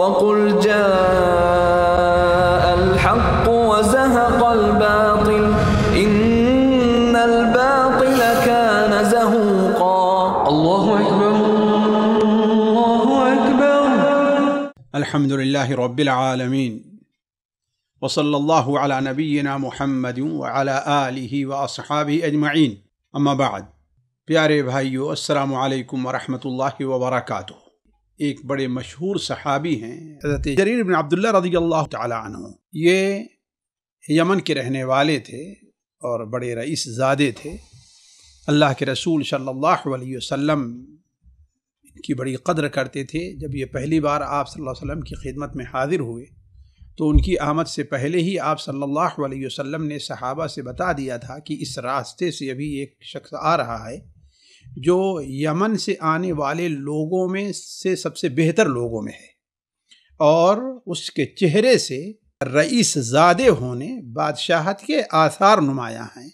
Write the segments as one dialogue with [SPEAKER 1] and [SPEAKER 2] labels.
[SPEAKER 1] وقل جاء الحق وزهق الباطل إن الباطل كان زهوقا الله أكبر الله أكبر الحمد لله رب العالمين وصلى الله على نبينا محمد وعلى آله وأصحابه أجمعين أما بعد بهايو السلام عليكم ورحمة الله وبركاته एक बड़े मशहूर सहाबी हैं हज़रत जरीर बिन अब्दुल्ला रजी अल्लाह तु ये यमन के रहने वाले थे और बड़े रईस ज़ादे थे अल्लाह के रसूल सल्लल्लाहु अलैहि वसल्लम की बड़ी कदर करते थे जब ये पहली बार आप सल्लल्लाहु अलैहि वसल्लम की खिदमत में हाजिर हुए तो उनकी आमद से पहले ही आप सल्लल्लाहु अलैहि वसल्लम ने सहाबा से बता दिया था कि इस रास्ते से अभी एक शख्स आ रहा है जो यमन से आने वाले लोगों में से सबसे बेहतर लोगों में है और उसके चेहरे से रईस ज़ादे होने बादशाहत के आसार नुमाया हैं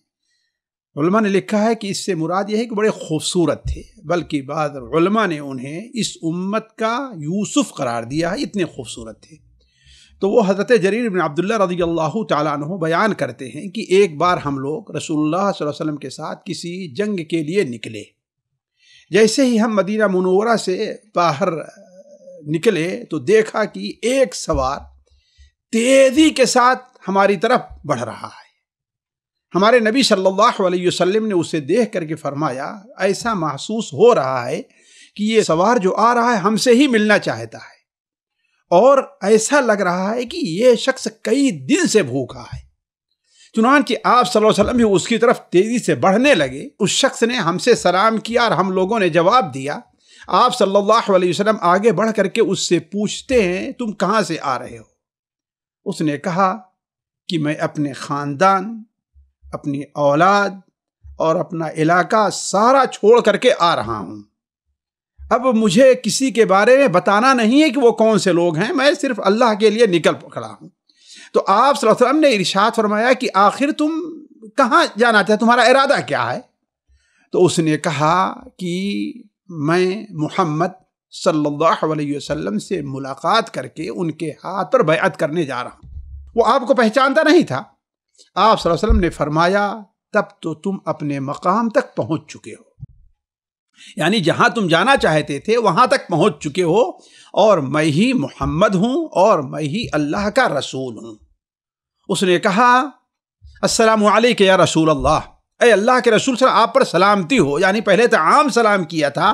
[SPEAKER 1] उलमा ने लिखा है कि इससे मुराद यह है कि बड़े खूबसूरत थे बल्कि बाद उलमा ने उन्हें इस उम्मत का यूसुफ करार दिया है इतने खूबसूरत थे तो वो हज़रत जरीर बिन अब्दुल्ला रजी अल्लाह तु बयान करते हैं कि एक बार हम लोग रसूलुल्लाह वसल्लम के साथ किसी जंग के लिए निकले जैसे ही हम मदीना मनोरा से बाहर निकले तो देखा कि एक सवार तेजी के साथ हमारी तरफ बढ़ रहा है हमारे नबी सल्लल्लाहु अलैहि वसल्लम ने उसे देख करके फरमाया ऐसा महसूस हो रहा है कि ये सवार जो आ रहा है हमसे ही मिलना चाहता है और ऐसा लग रहा है कि ये शख्स कई दिन से भूखा है चुनान कि आप सल्लम भी उसकी तरफ तेज़ी से बढ़ने लगे उस शख्स ने हमसे सलाम किया और हम लोगों ने जवाब दिया आप सल्लल्लाहु अलैहि वसल्लम आगे बढ़ करके उससे पूछते हैं तुम कहाँ से आ रहे हो उसने कहा कि मैं अपने ख़ानदान अपनी औलाद और अपना इलाका सारा छोड़ करके आ रहा हूँ अब मुझे किसी के बारे में बताना नहीं है कि वो कौन से लोग हैं मैं सिर्फ अल्लाह के लिए निकल पकड़ा हूँ तो आप सल्लम ने इरशाद फरमाया कि आखिर तुम कहाँ जाना चाहते तुम्हारा इरादा क्या है तो उसने कहा कि मैं मोहम्मद सल्लल्लाहु अलैहि वसल्लम से मुलाकात करके उनके हाथ पर बैत करने जा रहा हूँ वो आपको पहचानता नहीं था आप वसल्लम ने फरमाया तब तो तुम अपने मकाम तक पहुँच चुके हो यानी जहां तुम जाना चाहते थे वहां तक पहुंच चुके हो और मैं ही मोहम्मद हूं और मैं ही अल्लाह का रसूल हूं उसने कहा अस्सलाम वालेक या रसूल अल्लाह अय अल्लाह के रसूल सर आप पर सलामती हो यानी पहले तो आम सलाम किया था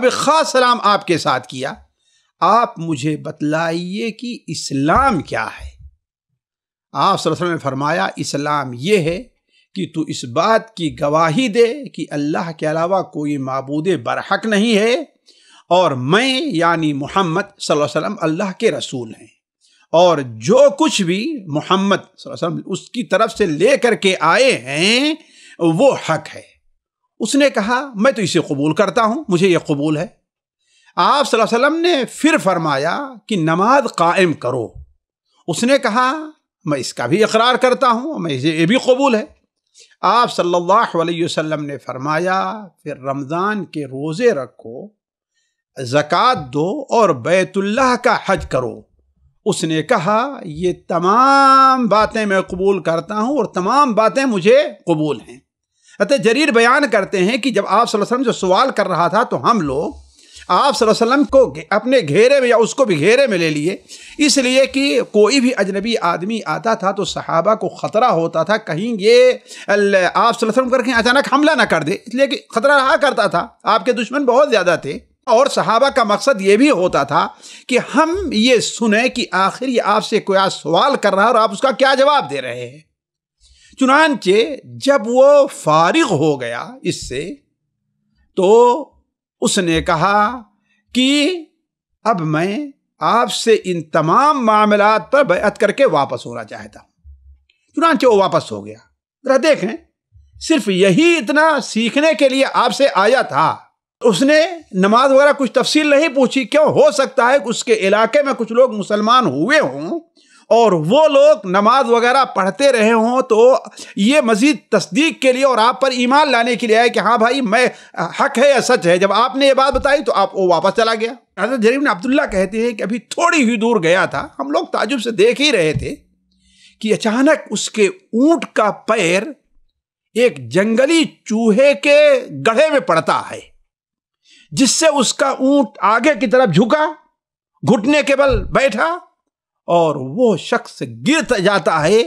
[SPEAKER 1] अब एक ख़ास सलाम आपके साथ किया आप मुझे बतलाइए कि इस्लाम क्या है आप वसल्लम ने फरमाया इस्लाम ये है कि तू इस बात की गवाही दे कि अल्लाह के अलावा कोई मबूद बरहक नहीं है और मैं यानी मोहम्मद वसल्लम अल्लाह के रसूल हैं और जो कुछ भी मोहम्मद उसकी तरफ से ले करके आए हैं वो हक है उसने कहा मैं तो इसे कबूल करता हूँ मुझे ये कबूल है आप वसल्लम ने फिर फरमाया कि नमाज कायम करो उसने कहा मैं इसका भी इकरार करता हूँ मैं इसे ये भी कबूल है आप सल्लल्लाहु अलैहि वसल्लम ने फरमाया फिर रमज़ान के रोज़े रखो ज़क़़त दो और बैतुल्लाह का हज करो उसने कहा ये तमाम बातें मैं कबूल करता हूँ और तमाम बातें मुझे कबूल हैं अतः जरीर बयान करते हैं कि जब आप वसल्लम जो सवाल कर रहा था तो हम लोग आप वसल्लम को अपने घेरे में या उसको भी घेरे में ले लिए इसलिए कि कोई भी अजनबी आदमी आता था तो सहाबा को ख़तरा होता था कहीं ये आप वसलम करके अचानक हमला ना कर दे इसलिए कि ख़तरा रहा करता था आपके दुश्मन बहुत ज़्यादा थे और सहाबा का मकसद ये भी होता था कि हम ये सुने कि आखिर ये आपसे कोई आज सवाल कर रहा है और आप उसका क्या जवाब दे रहे हैं चुनानचे जब वो फारिग हो गया इससे तो उसने कहा कि अब मैं आपसे इन तमाम मामला पर बैत करके वापस होना चाहता हूं चुनानचे वो वापस हो गया जरा देखें सिर्फ यही इतना सीखने के लिए आपसे आया था उसने नमाज वगैरह कुछ तफसील नहीं पूछी क्यों हो सकता है कि उसके इलाके में कुछ लोग मुसलमान हुए हों और वो लोग नमाज वगैरह पढ़ते रहे हों तो ये मज़ीद तस्दीक के लिए और आप पर ईमान लाने के लिए आए कि हाँ भाई मैं हक है या सच है जब आपने ये बात बताई तो आप वो वापस चला गया हजरत जरीम ने अब्दुल्ला कहते हैं कि अभी थोड़ी ही दूर गया था हम लोग ताजुब से देख ही रहे थे कि अचानक उसके ऊँट का पैर एक जंगली चूहे के गढ़े में पड़ता है जिससे उसका ऊंट आगे की तरफ झुका घुटने के बल बैठा और वो शख्स गिर जाता है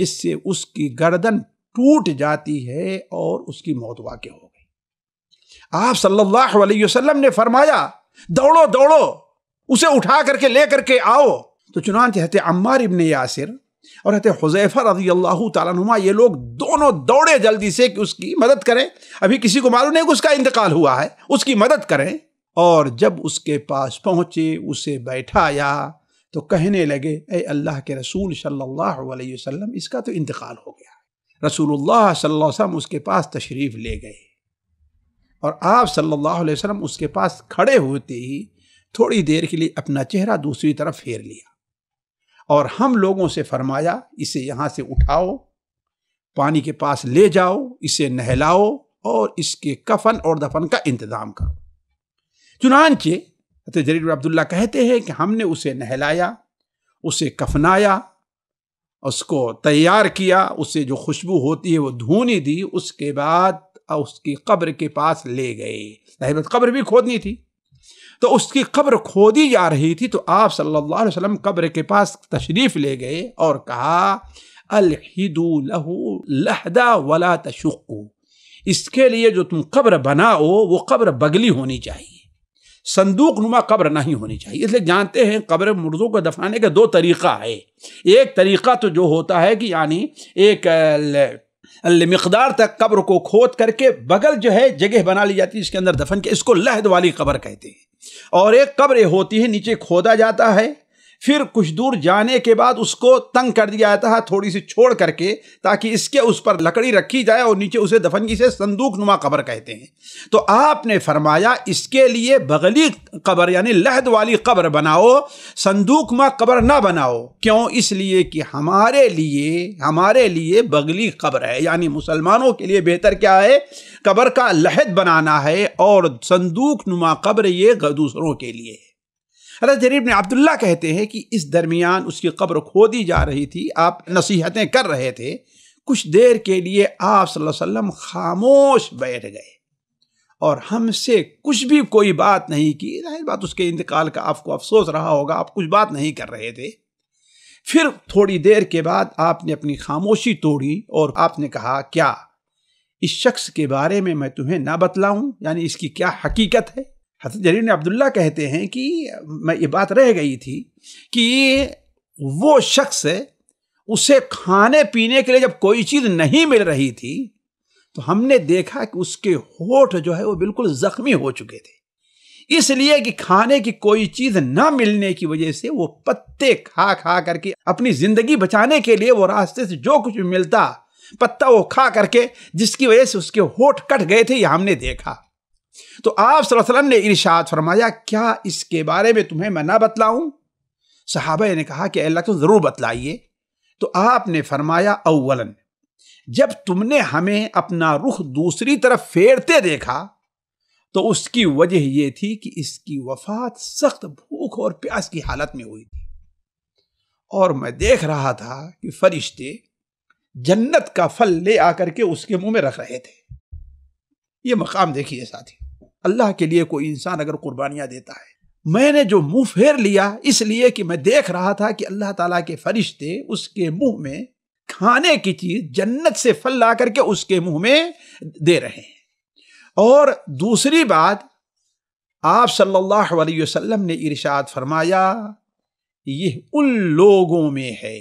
[SPEAKER 1] जिससे उसकी गर्दन टूट जाती है और उसकी मौत वाक्य हो गई आप सल्लल्लाहु अलैहि वसल्लम ने फरमाया दौड़ो दौड़ो उसे उठा करके ले करके आओ तो चुनाव हते अम्मार इबन यासिर और हत हुजैफा रजी अल्लाह तुमा ये लोग दोनों दौड़े जल्दी से कि उसकी मदद करें अभी किसी को मालूम नहीं कि उसका इंतकाल हुआ है उसकी मदद करें और जब उसके पास पहुँचे उसे बैठाया तो कहने लगे ए अल्लाह के रसूल सल्ला वसम इसका तो इंतकाल हो गया रसूलुल्लाह सल्लल्लाहु अलैहि वसल्लम उसके पास तशरीफ़ ले गए और आप सल्लल्लाहु अलैहि वसल्लम उसके पास खड़े होते ही थोड़ी देर के लिए अपना चेहरा दूसरी तरफ फेर लिया और हम लोगों से फरमाया इसे यहाँ से उठाओ पानी के पास ले जाओ इसे नहलाओ और इसके कफन और दफन का इंतज़ाम करो चुनानचे हत जरीर अब्दुल्ला कहते हैं कि हमने उसे नहलाया उसे कफनाया उसको तैयार किया उसे जो खुशबू होती है वो धूनी दी उसके बाद उसकी कब्र के पास ले गए कब्र भी खोदनी थी तो उसकी कब्र खोदी जा रही थी तो आप सल्लल्लाहु अलैहि वसल्लम कब्र के पास तशरीफ़ ले गए और कहा अलहिदू लहू लहदा वला तशुक् इसके लिए जो तुम कब्र बनाओ वो कब्र बगली होनी चाहिए संदूक नुमा कब्र नहीं होनी चाहिए इसलिए जानते हैं कब्र मुर्दों को दफनाने का दो तरीका है एक तरीका तो जो होता है कि यानी एक मकदार तक कब्र को खोद करके बगल जो है जगह बना ली जाती है इसके अंदर दफन के इसको लहद वाली कब्र कहते हैं और एक कब्र होती है नीचे खोदा जाता है फिर कुछ दूर जाने के बाद उसको तंग कर दिया जाता है थोड़ी सी छोड़ करके ताकि इसके उस पर लकड़ी रखी जाए और नीचे उसे दफनगी से संदूक नुमा कबर कहते हैं तो आपने फरमाया इसके लिए बगली कबर यानी लहद वाली कबर बनाओ संदूक नुमा कबर ना बनाओ क्यों इसलिए कि हमारे लिए हमारे लिए बगली कबर है यानी मुसलमानों के लिए बेहतर क्या है कबर का लहद बनाना है और संदूक नुमा कब्र ये दूसरों के लिए है हजरत जरीब ने अब्दुल्ला कहते हैं कि इस दरमियान उसकी कब्र खोदी जा रही थी आप नसीहतें कर रहे थे कुछ देर के लिए आप वसल्लम खामोश बैठ गए और हमसे कुछ भी कोई बात नहीं की जाहिर बात उसके इंतकाल का आपको अफसोस रहा होगा आप कुछ बात नहीं कर रहे थे फिर थोड़ी देर के बाद आपने अपनी खामोशी तोड़ी और आपने कहा क्या इस शख्स के बारे में मैं तुम्हें ना बतलाऊं यानी इसकी क्या हकीकत है हजरत जरीन अब्दुल्ला कहते हैं कि मैं ये बात रह गई थी कि वो शख्स उसे खाने पीने के लिए जब कोई चीज़ नहीं मिल रही थी तो हमने देखा कि उसके होठ जो है वो बिल्कुल ज़ख्मी हो चुके थे इसलिए कि खाने की कोई चीज़ ना मिलने की वजह से वो पत्ते खा खा करके अपनी ज़िंदगी बचाने के लिए वो रास्ते से जो कुछ मिलता पत्ता वो खा करके जिसकी वजह से उसके होठ कट गए थे ये हमने देखा तो आप सल्लम ने इरशाद फरमाया क्या इसके बारे में तुम्हें मैं ना बतलाऊं सहाबा ने कहा कि अल्लाह तुम तो ज़रूर बतलाइए तो आपने फरमाया अवलन जब तुमने हमें अपना रुख दूसरी तरफ फेरते देखा तो उसकी वजह यह थी कि इसकी वफात सख्त भूख और प्यास की हालत में हुई थी और मैं देख रहा था कि फरिश्ते जन्नत का फल ले आकर के उसके मुंह में रख रहे थे ये मकाम देखिए साथी अल्लाह के लिए कोई इंसान अगर कुर्बानियाँ देता है मैंने जो मुंह फेर लिया इसलिए कि मैं देख रहा था कि अल्लाह ताला के फरिश्ते उसके मुंह में खाने की चीज जन्नत से फल ला करके उसके मुंह में दे रहे हैं और दूसरी बात आप सल्लल्लाहु अलैहि वसल्लम ने इरशाद फरमाया ये उन लोगों में है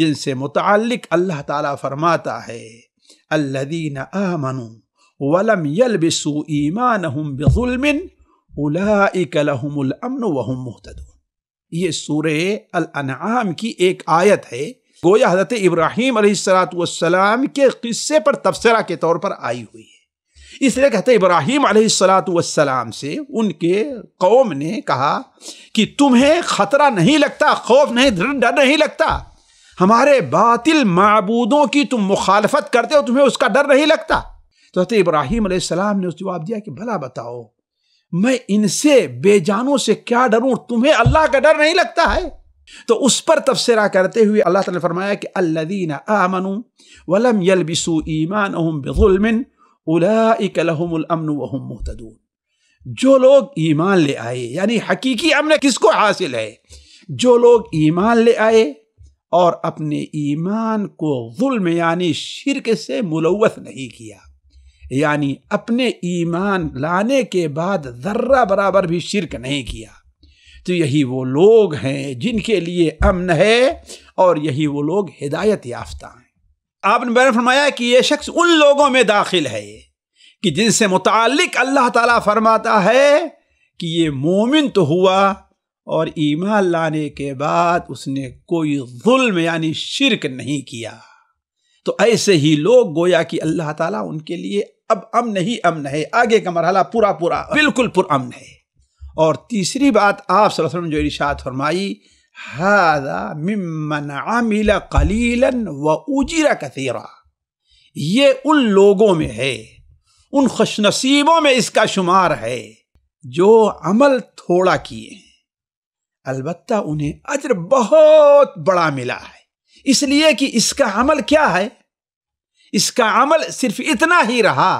[SPEAKER 1] जिनसे मुतल अल्लाह ताला फरमाता है अल्लादीन आमनू वलम यल बिसु ईमान हम बेजुलमिन उलाकमन वहम मुहतद ये सूर अनआम की एक आयत है गोया हजरत इब्राहिम सलाम के किस्से पर तबसरा के तौर पर आई हुई है इसलिए कहते इब्राहिम सलाम से उनके कौम ने कहा कि तुम्हें खतरा नहीं लगता खौफ नहीं डर नहीं लगता हमारे बातिल मबूदों की तुम मुखालफत करते हो तुम्हें उसका डर नहीं लगता तो हत इब्राहिम सलाम ने उस जवाब दिया कि भला बताओ मैं इनसे बेजानों से क्या डरूं तुम्हें अल्लाह का डर नहीं लगता है तो उस पर तबसरा करते हुए अल्लाह ने फरमाया कि अल्लदीन आमनु वलम यलबिसु ईमान बिजुलमिन उलाकमन वहम मुहतदून जो लोग ईमान ले आए यानी हकीकी अमन किसको हासिल है जो लोग ईमान ले आए और अपने ईमान को जुल्म यानी शिरक से मुलवत नहीं किया यानी अपने ईमान लाने के बाद ज़र्रा बराबर भी शिरक नहीं किया तो यही वो लोग हैं जिनके लिए अमन है और यही वो लोग हिदायत याफ्ता हैं आपने बैन फरमाया कि ये शख्स उन लोगों में दाखिल है कि जिनसे मुतक अल्लाह ताला फरमाता है कि ये मोमिन तो हुआ और ईमान लाने के बाद उसने कोई जुल्म यानी शिरक नहीं किया तो ऐसे ही लोग गोया कि अल्लाह ताला उनके लिए अब अमन ही अमन है आगे का मरहला पूरा पूरा बिल्कुल पुरअमन है और तीसरी बात आप वसल्लम जो इशात फरमाई हादा कलीलन व उजीरा कतीरा ये उन लोगों में है उन खुशनसीबों में इसका शुमार है जो अमल थोड़ा किए हैं अलबत् उन्हें अजर बहुत बड़ा मिला है इसलिए कि इसका अमल क्या है इसका अमल सिर्फ इतना ही रहा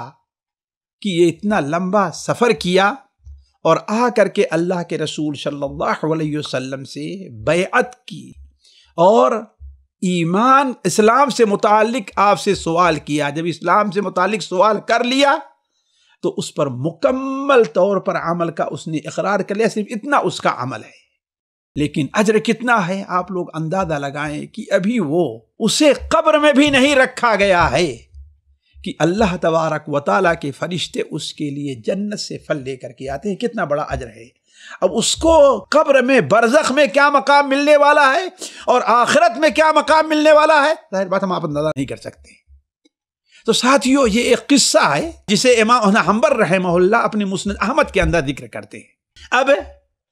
[SPEAKER 1] कि ये इतना लंबा सफ़र किया और आ करके अल्लाह के रसूल सल्लल्लाहु अलैहि वसल्लम से बेअत की और ईमान इस्लाम से मुतालिक आपसे सवाल किया जब इस्लाम से मुतालिक सवाल कर लिया तो उस पर मुकम्मल तौर पर अमल का उसने इकरार कर लिया सिर्फ इतना उसका अमल है लेकिन अजर कितना है आप लोग अंदाजा लगाएं कि अभी वो उसे कब्र में भी नहीं रखा गया है कि अल्लाह तबारक वाली के फरिश्ते उसके लिए जन्नत से फल लेकर के आते हैं कितना बड़ा अजर है अब उसको कब्र में बरजख में क्या मकाम मिलने वाला है और आखिरत में क्या मकाम मिलने वाला है जाहिर बात हम आप अंदाजा नहीं कर सकते तो साथियों ये एक किस्सा है जिसे इमाम हम्बर रहमल्ला अपने मुस्ंद अहमद के अंदर जिक्र करते हैं अब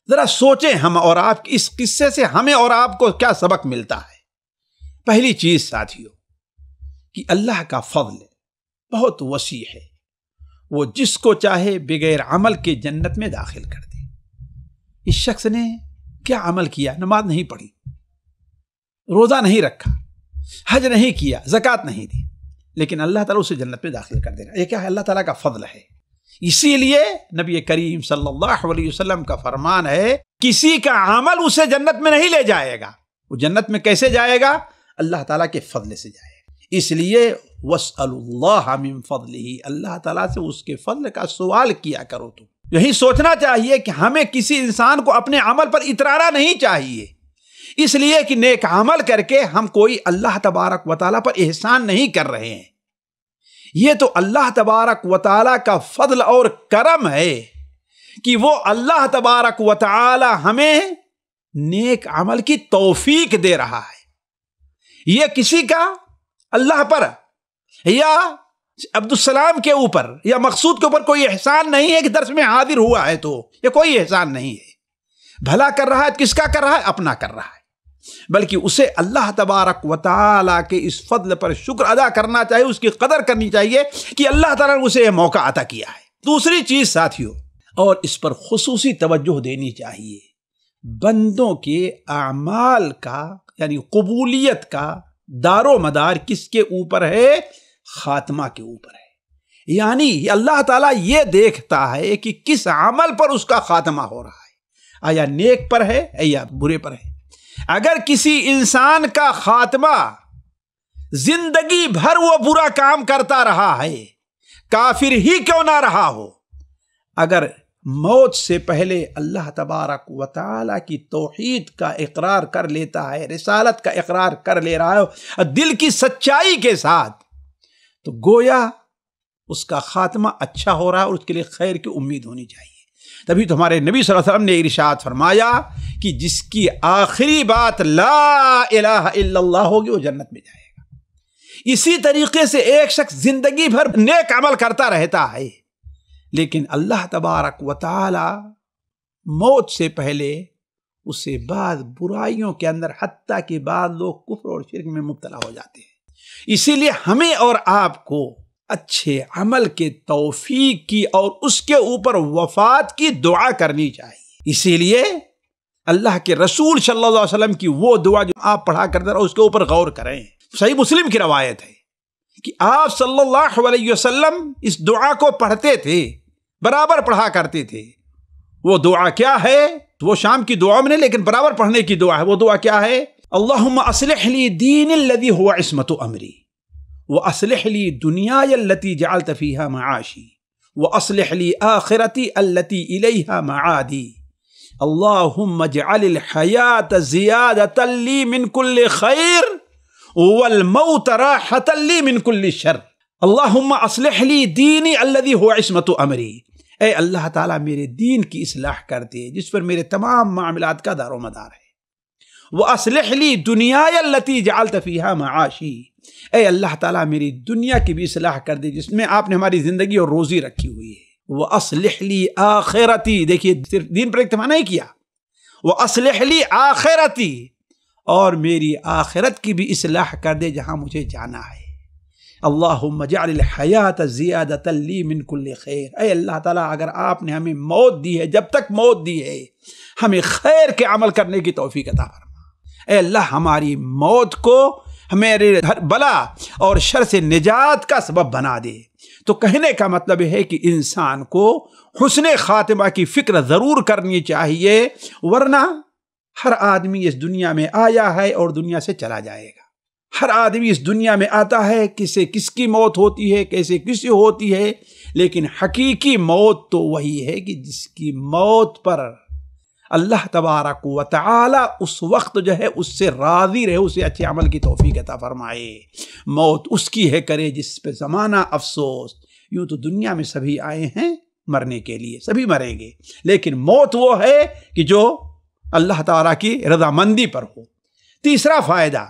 [SPEAKER 1] जरा सोचें हम और आप इस किस्से से हमें और आपको क्या सबक मिलता है पहली चीज साथियों कि अल्लाह का फजल बहुत वसी है वो जिसको चाहे बगैर अमल के जन्नत में दाखिल कर दे इस शख्स ने क्या अमल किया नमाज नहीं पढ़ी रोजा नहीं रखा हज नहीं किया जक़ात नहीं दी लेकिन अल्लाह ताला उसे जन्नत में दाखिल कर दे रहा यह क्या है अल्लाह ताला का फजल है इसीलिए नबी करीम सल्लल्लाहु अलैहि वसल्लम का फरमान है किसी का अमल उसे जन्नत में नहीं ले जाएगा वो जन्नत में कैसे जाएगा अल्लाह ताला के फजल से जाएगा इसलिए वसअल्लामिन फजल ही अल्लाह ताला से उसके फजल का सवाल किया करो तुम यही सोचना चाहिए कि हमें किसी इंसान को अपने अमल पर इतराना नहीं चाहिए इसलिए कि नेक अमल करके हम कोई अल्लाह तबारक वाली पर एहसान नहीं कर रहे हैं ये तो अल्लाह तबारक व का फजल और करम है कि वो अल्लाह तबारक व हमें नेक अमल की तोफीक दे रहा है ये किसी का अल्लाह पर या अब्दुलसलाम के ऊपर या मकसूद के ऊपर कोई एहसान नहीं है कि दर्श में हाजिर हुआ है तो ये कोई एहसान नहीं है भला कर रहा है तो किसका कर रहा है अपना कर रहा है बल्कि उसे अल्लाह तबारक वाली के इस फضल पर शुक्र अदा करना चाहिए उसकी कदर करनी चाहिए कि अल्लाह तला ने उसे यह मौका अता किया है दूसरी चीज़ साथियों और इस पर खसूस तवज्जो देनी चाहिए बंदों के अमाल का यानी कबूलियत का दारो मदार किसके ऊपर है खात्मा के ऊपर है यानी अल्लाह ताला ये देखता है कि किस अमल पर उसका खात्मा हो रहा है आया नेक पर है या बुरे पर है अगर किसी इंसान का खात्मा जिंदगी भर वो बुरा काम करता रहा है काफिर ही क्यों ना रहा हो अगर मौत से पहले अल्लाह तबारक व की तोहद का इकरार कर लेता है रिसालत का इकरार कर ले रहा हो दिल की सच्चाई के साथ तो गोया उसका खात्मा अच्छा हो रहा है और उसके लिए खैर की उम्मीद होनी चाहिए तभी तो हमारे नबी वसल्लम ने इरशाद फरमाया कि जिसकी आखिरी बात ला इलाहा होगी वो जन्नत में जाएगा इसी तरीके से एक शख्स जिंदगी भर नेक अमल करता रहता है लेकिन अल्लाह तबारक व मौत से पहले उससे बाद बुराइयों के अंदर हती के बाद लोग कुफर और शिरक में मुबतला हो जाते हैं इसीलिए हमें और आपको अच्छे अमल के तोफी की और उसके ऊपर वफात की दुआ करनी चाहिए इसीलिए अल्लाह के रसूल सल्लल्लाहु अलैहि वसल्लम की वो दुआ जो आप पढ़ा करते रहो उसके ऊपर गौर करें सही मुस्लिम की रवायत है कि आप सल्लल्लाहु अलैहि वसल्लम इस दुआ को पढ़ते थे बराबर पढ़ा करते थे वो दुआ क्या है तो वो शाम की दुआ में लेकिन बराबर पढ़ने की दुआ है वो दुआ क्या है अल्लाह असलहली दीन लदी हुआ इसमत अमरी واصلح لي دنياي التي جعلت فيها معاشي واصلح لي اخرتي التي اليها معادي اللهم اجعل الحياه زياده لي من كل خير والموت راحه لي من كل شر اللهم اصلح لي ديني الذي هو عصمه امري اي الله تعالى میرے دین کی اصلاح کر دے جس پر میرے تمام معاملات کا دار و مدار ہے وہ اسلحلی دنیا التی جعلت فيها معاشي ए अल्लाह ताला मेरी दुनिया की भी सलाह कर दे जिसमें आपने हमारी ज़िंदगी और रोज़ी रखी हुई है वह असलहली आखिरती देखिए सिर्फ दीन पर इक्तफा नहीं किया वह असलहली आखिरती और मेरी आखिरत की भी इसलाह कर दे जहाँ मुझे जाना है अल्लाह मजालहयात ज़ियादत मिनकुल्ल खैर अल्लाह ताला अगर आपने हमें मौत दी है जब तक मौत दी है हमें खैर के अमल करने की तौफ़ी अता फरमा अल्लाह हमारी मौत को हमारे हर बला और शर से निजात का सबब बना दे तो कहने का मतलब है कि इंसान को हुसन ख़ातिमा की फ़िक्र ज़रूर करनी चाहिए वरना हर आदमी इस दुनिया में आया है और दुनिया से चला जाएगा हर आदमी इस दुनिया में आता है किसे किसकी मौत होती है कैसे किसी होती है लेकिन हकीकी मौत तो वही है कि जिसकी मौत पर अल्लाह तबारक व उस वक्त जो है उससे राज़ी रहे उसे अच्छे अमल की तोफ़ी कता फ़रमाए मौत उसकी है करे जिस पे ज़माना अफसोस यूँ तो दुनिया में सभी आए हैं मरने के लिए सभी मरेंगे लेकिन मौत वो है कि जो अल्लाह तारा की रजामंदी पर हो तीसरा फ़ायदा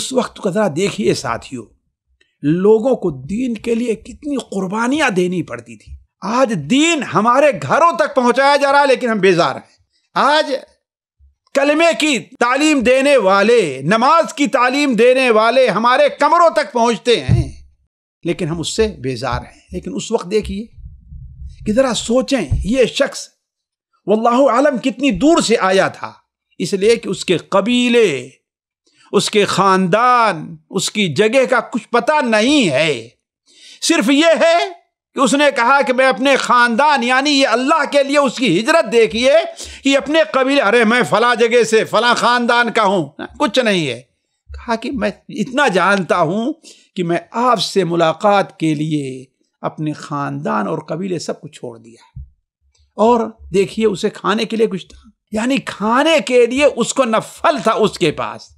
[SPEAKER 1] उस वक्त को ज़रा देखिए साथियों लोगों को दीन के लिए कितनी कुर्बानियाँ देनी पड़ती थी आज दीन हमारे घरों तक पहुँचाया जा रहा है लेकिन हम बेजार हैं आज कलमे की तालीम देने वाले नमाज की तालीम देने वाले हमारे कमरों तक पहुंचते हैं लेकिन हम उससे बेजार हैं लेकिन उस वक्त देखिए कि ज़रा सोचें ये शख्स वल्लाहु आलम कितनी दूर से आया था इसलिए कि उसके कबीले उसके ख़ानदान उसकी जगह का कुछ पता नहीं है सिर्फ ये है कि उसने कहा कि मैं अपने ख़ानदान यानी ये अल्लाह के लिए उसकी हिजरत देखिए कि अपने कबीले अरे मैं फ़ला जगह से फ़ला ख़ानदान का हूँ कुछ नहीं है कहा कि मैं इतना जानता हूँ कि मैं आपसे मुलाकात के लिए अपने ख़ानदान और कबीले सब कुछ छोड़ दिया और देखिए उसे खाने के लिए कुछ था यानी खाने के लिए उसको नफल था उसके पास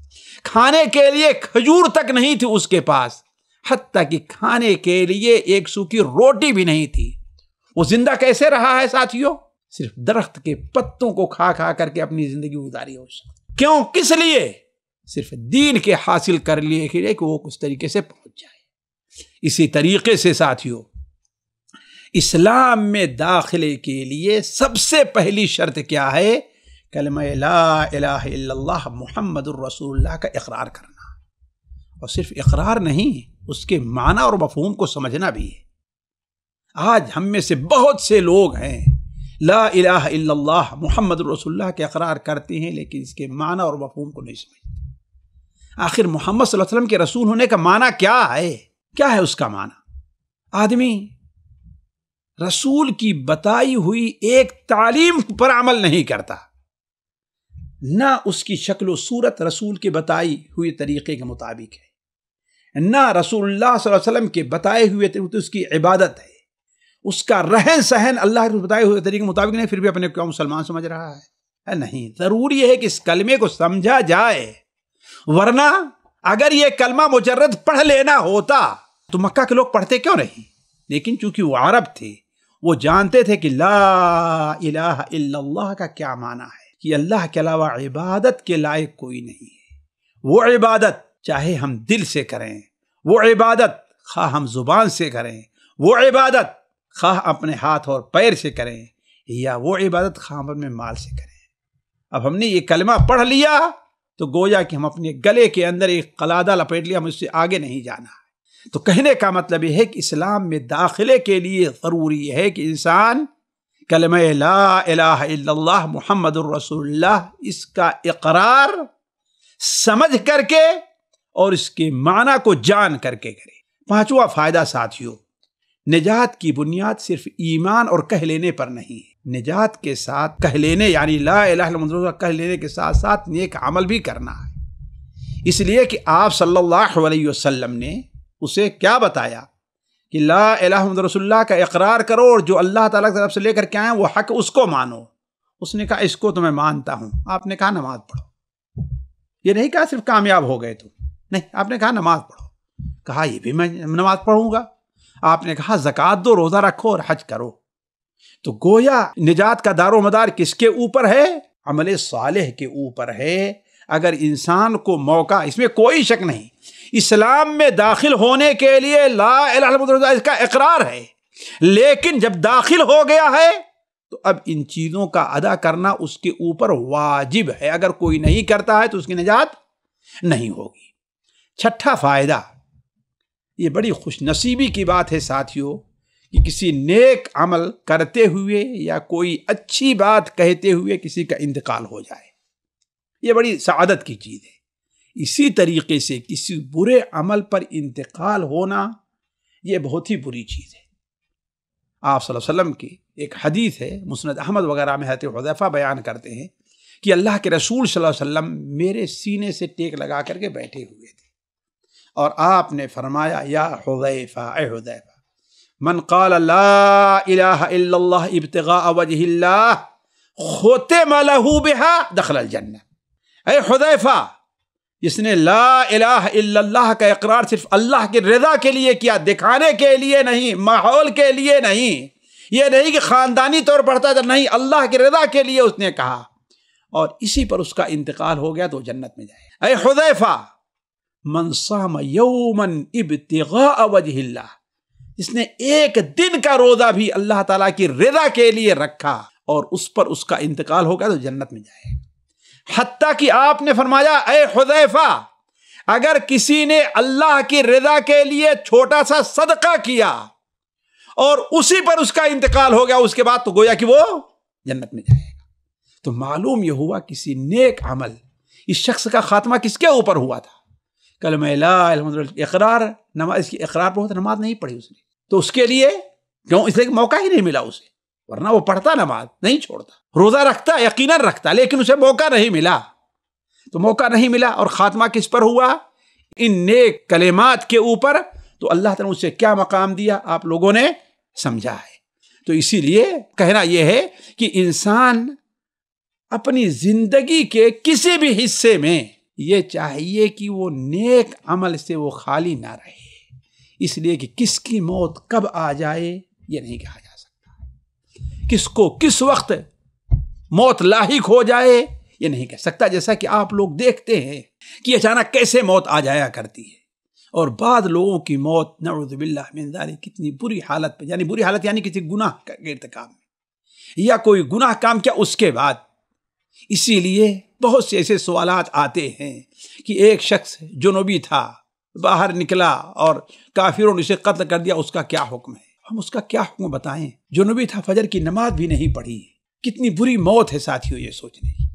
[SPEAKER 1] खाने के लिए खजूर तक नहीं थी उसके पास हती कि खाने के लिए एक सूखी रोटी भी नहीं थी वो जिंदा कैसे रहा है साथियों सिर्फ दरख्त के पत्तों को खा खा करके अपनी जिंदगी उतारी हो क्यों किस लिए सिर्फ दीन के हासिल कर लिए कि वो कुछ तरीके से पहुंच जाए इसी तरीके से साथियों इस्लाम में दाखिले के लिए सबसे पहली शर्त क्या है कलम मोहम्मद रसूलुल्लाह का इकरार करना और सिर्फ इकरार नहीं उसके माना और मफहूम को समझना भी है आज हम में से बहुत से लोग हैं ला इलाह मोहम्मद रसुल्लाह के अकरार करते हैं लेकिन इसके माना और मफहूम को नहीं समझते आखिर मोहम्मद वसल्लम के रसूल होने का माना क्या है क्या है उसका माना आदमी रसूल की बताई हुई एक तालीम पर अमल नहीं करता ना उसकी शक्ल सूरत रसूल के बताई हुए तरीके के मुताबिक है ना रसूलुल्लाह वसल्लम के बताए हुए तो उसकी इबादत है उसका रहन सहन अल्लाह के बताए हुए तरीके के मुताबिक नहीं फिर भी अपने क्यों मुसलमान समझ रहा है, है नहीं ज़रूरी है कि इस कलमे को समझा जाए वरना अगर ये कलमा मुजरद पढ़ लेना होता तो मक्का के लोग पढ़ते क्यों नहीं लेकिन चूंकि वो अरब थे वो जानते थे कि ला इलाह इल्लल्लाह का क्या माना है कि अल्लाह के अलावा इबादत के लायक कोई नहीं है वो इबादत चाहे हम दिल से करें वो इबादत खा हम ज़ुबान से करें वो इबादत खा अपने हाथ और पैर से करें या वो इबादत खा हम अपने माल से करें अब हमने ये कलमा पढ़ लिया तो गोया कि हम अपने गले के अंदर एक कलादा लपेट लिया हम उससे आगे नहीं जाना है तो कहने का मतलब यह है कि इस्लाम में दाखिले के लिए ज़रूरी है कि इंसान कलम मोहम्मद रसोल्ला इसका इकरार समझ करके और इसके माना को जान करके करे पांचवा फायदा साथियों निजात की बुनियाद सिर्फ ईमान और कह लेने पर नहीं है निजात के साथ कह लेने यानी ला कह लेने के साथ साथ नेक अमल भी करना है इसलिए कि आप सल्लल्लाहु अलैहि वसल्लम ने उसे क्या बताया कि ला रसुल्ला का इकरार करो और जो अल्लाह ताला की तरफ से लेकर के आए वो हक उसको मानो उसने कहा इसको तो मैं मानता हूँ आपने कहा नमाज पढ़ो ये नहीं कहा सिर्फ कामयाब हो गए तुम तो। नहीं आपने कहा नमाज पढ़ो कहा ये भी मैं नमाज पढ़ूंगा आपने कहा जक़ात दो रोज़ा रखो और हज करो तो गोया निजात का दारो मदार किसके ऊपर है अमल सालेह के ऊपर है अगर इंसान को मौका इसमें कोई शक नहीं इस्लाम में दाखिल होने के लिए ला इसका इकरार है लेकिन जब दाखिल हो गया है तो अब इन चीज़ों का अदा करना उसके ऊपर वाजिब है अगर कोई नहीं करता है तो उसकी निजात नहीं होगी छठा फायदा ये बड़ी खुशनसीबी की बात है साथियों कि किसी नेक अमल करते हुए या कोई अच्छी बात कहते हुए किसी का इंतकाल हो जाए ये बड़ी सआदत की चीज़ है इसी तरीके से किसी बुरे अमल पर इंतकाल होना ये बहुत ही बुरी चीज़ है आप वसल्लम की एक हदीस है मुसनद अहमद वगैरह में हजरत बयान करते हैं कि अल्लाह के रसूल वसल्लम मेरे सीने से टेक लगा करके बैठे हुए थे और आपने फरमाया या हुदैफा ए हुदैफा मन काल ला इब्तगा वजह खोते मलहू बिहा दखल जन्ना ए हुदैफा जिसने ला इलाह इल्लल्लाह का इकरार सिर्फ अल्लाह की रजा के लिए किया दिखाने के लिए नहीं माहौल के लिए नहीं ये नहीं कि ख़ानदानी तौर पर था नहीं अल्लाह की रजा के लिए उसने कहा और इसी पर उसका इंतकाल हो गया तो जन्नत में जाए अरे हुदैफ़ा मनसाम यौमन इब्तिगा वजहिल्ला जिसने एक दिन का रोजा भी अल्लाह ताला की रजा के लिए रखा और उस पर उसका इंतकाल होगा तो जन्नत में जाएगा हती कि आपने फरमाया अय हुदैफा अगर किसी ने अल्लाह की रजा के लिए छोटा सा सदका किया और उसी पर उसका इंतकाल हो गया उसके बाद तो गोया कि वो जन्नत में जाएगा तो मालूम यह हुआ किसी नेक अमल इस शख्स का खात्मा किसके ऊपर हुआ था कलम इकरार नमाज इसकी इकरार पर होता नमाज नहीं पढ़ी उसने तो उसके लिए क्यों इसलिए मौका ही नहीं मिला उसे वरना वो पढ़ता नमाज नहीं छोड़ता रोज़ा रखता यकीन रखता लेकिन उसे मौका नहीं मिला तो मौका नहीं मिला और ख़ात्मा किस पर हुआ इन नेक कलेमात के ऊपर तो अल्लाह तला उसे क्या मकाम दिया आप लोगों ने समझा है तो इसीलिए कहना यह है कि इंसान अपनी जिंदगी के किसी भी हिस्से में ये चाहिए कि वो नेक अमल से वो खाली ना रहे इसलिए कि किसकी मौत कब आ जाए ये नहीं कहा जा सकता किसको किस वक्त मौत लाहिक हो जाए ये नहीं कह सकता जैसा कि आप लोग देखते हैं कि अचानक कैसे मौत आ जाया करती है और बाद लोगों की मौत नवज़बिल्ला कितनी बुरी हालत पर यानी बुरी हालत यानी किसी गुनाह के का, इरतकाम में या कोई गुनाह काम क्या उसके बाद इसीलिए बहुत से ऐसे सवाल आते हैं कि एक शख्स जुनूबी था बाहर निकला और काफिरों ने उसे कत्ल कर दिया उसका क्या हुक्म है हम उसका क्या हुक्म बताएं जुनूबी था फजर की नमाज भी नहीं पढ़ी कितनी बुरी मौत है साथियों ये सोचने की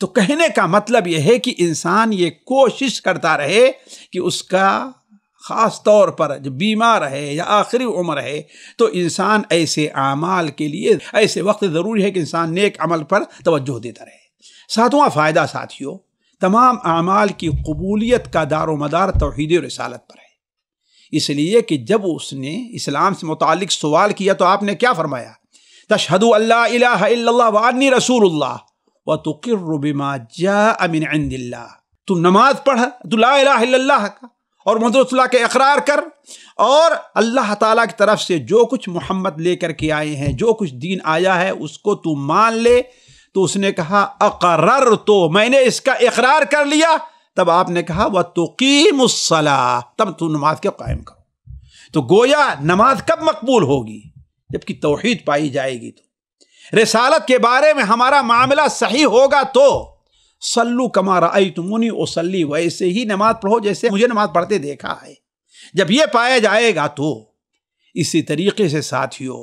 [SPEAKER 1] तो कहने का मतलब यह है कि इंसान ये कोशिश करता रहे कि उसका ख़ास तौर पर जब बीमार है या आखिरी उम्र है तो इंसान ऐसे अमाल के लिए ऐसे वक्त ज़रूरी है कि इंसान नेक अमल पर तवज्जो देता रहे सातवां फ़ायदा साथियों तमाम अमाल की कबूलियत का दारो मदार तोहद रसालत पर है इसलिए कि जब उसने इस्लाम से मुतल सवाल किया तो आपने क्या फरमाया तशहद वानी रसूल व तुकिरमा जा अमिन तू नमाज पढ़ का और मदरसल्ला के अकरार कर और अल्लाह ताला की तरफ से जो कुछ मोहम्मद लेकर के आए हैं जो कुछ दीन आया है उसको तू मान ले तो उसने कहा अकर्र तो मैंने इसका इकरार कर लिया तब आपने कहा वह तुकीम तब तू नमाज क्या कायम करो तो गोया नमाज कब मकबूल होगी जबकि तोहहीद पाई जाएगी तो रसालत के बारे में हमारा मामला सही होगा तो सल्लू कमा रई तुमुनी ओ सल्ली वैसे ही नमाज पढ़ो जैसे मुझे नमाज पढ़ते देखा है जब यह पाया जाएगा तो इसी तरीके से साथियों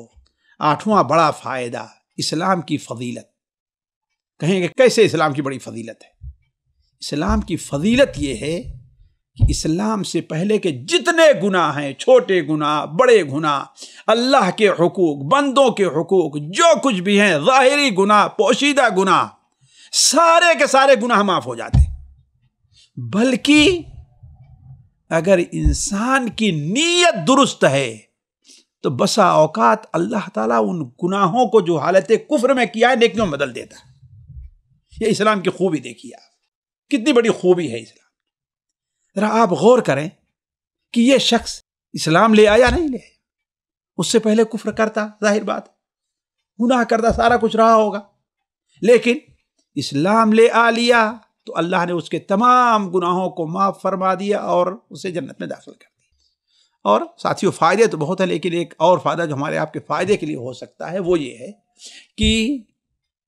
[SPEAKER 1] आठवां बड़ा फ़ायदा इस्लाम की फजीलत कहेंगे कैसे इस्लाम की बड़ी फजीलत है इस्लाम की फजीलत यह है कि इस्लाम से पहले के जितने गुनाह हैं छोटे गुनाह बड़े गुनाह अल्लाह के हकूक बंदों के हकूक जो कुछ भी हैं ज़ाहरी गुनाह पोशीदा गुनाह सारे के सारे गुनाह माफ़ हो जाते बल्कि अगर इंसान की नीयत दुरुस्त है तो बसा औकात अल्लाह ताला उन गुनाहों को जो हालत कुफ्र में किया है नेकियों में बदल देता है ये इस्लाम की खूबी देखिए आप कितनी बड़ी खूबी है इस्लाम ज़रा आप गौर करें कि ये शख्स इस्लाम ले आया नहीं ले आया उससे पहले कुफ्र करता जाहिर बात गुनाह करता सारा कुछ रहा होगा लेकिन इस्लाम ले आ लिया तो अल्लाह ने उसके तमाम गुनाहों को माफ़ फरमा दिया और उसे जन्नत में दाखिल कर दिया और साथियों फ़ायदे तो बहुत है लेकिन एक और फ़ायदा जो हमारे आपके फ़ायदे के लिए हो सकता है वो ये है कि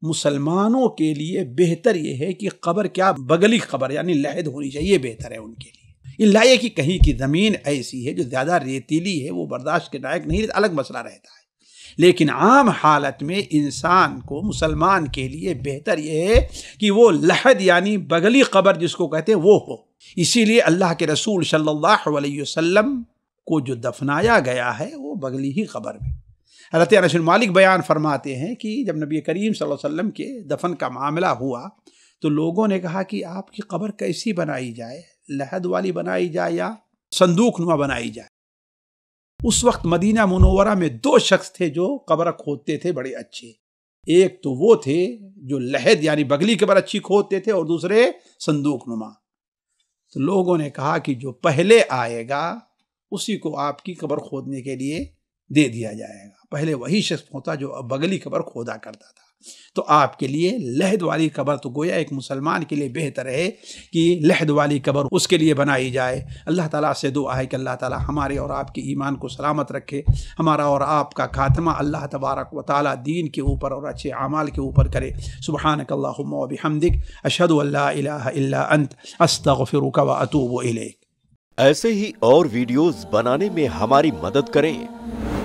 [SPEAKER 1] मुसलमानों के लिए बेहतर यह है कि खबर क्या बगली खबर यानी लहद होनी चाहिए बेहतर है उनके लिए लाए कि कहीं की ज़मीन ऐसी है जो ज़्यादा रेतीली है वो बर्दाश्त के लायक नहीं अलग मसला रहता है लेकिन आम हालत में इंसान को मुसलमान के लिए बेहतर यह है कि वो लहद यानी बगली खबर जिसको कहते हैं वो हो इसीलिए अल्लाह के रसूल सल्लल्लाहु अलैहि वसल्लम को जो दफनाया गया है वो बगली ही खबर में हरत मालिक बयान फरमाते हैं कि जब नबी करीम वसल्लम के दफन का मामला हुआ तो लोगों ने कहा कि आपकी कब्र कैसी बनाई जाए लहद वाली बनाई जाए या संदूक नुमा बनाई जाए उस वक्त मदीना मुनोवरा में दो शख्स थे जो कब्र खोदते थे बड़े अच्छे एक तो वो थे जो लहद यानी बगली कब्र अच्छी खोदते थे और दूसरे संदूक नुमा तो लोगों ने कहा कि जो पहले आएगा उसी को आपकी कब्र खोदने के लिए दे दिया जाएगा पहले वही शख्स होता जो अब बगली कबर खोदा करता था तो आपके लिए लहद वाली कबर तो गोया एक मुसलमान के लिए बेहतर है कि लहद वाली कबर उसके लिए बनाई जाए अल्लाह ताला से दुआ है कि अल्लाह ताला हमारे और आपके ईमान को सलामत रखे हमारा और आपका खात्मा अल्लाह तबारक व ताला दीन के ऊपर और अच्छे अमाल के ऊपर करे सुबहान कल्लाबिहमदिक अशद अंत अस्तफ़िर व अतूब ऐसे ही और वीडियोज़ बनाने में हमारी मदद करें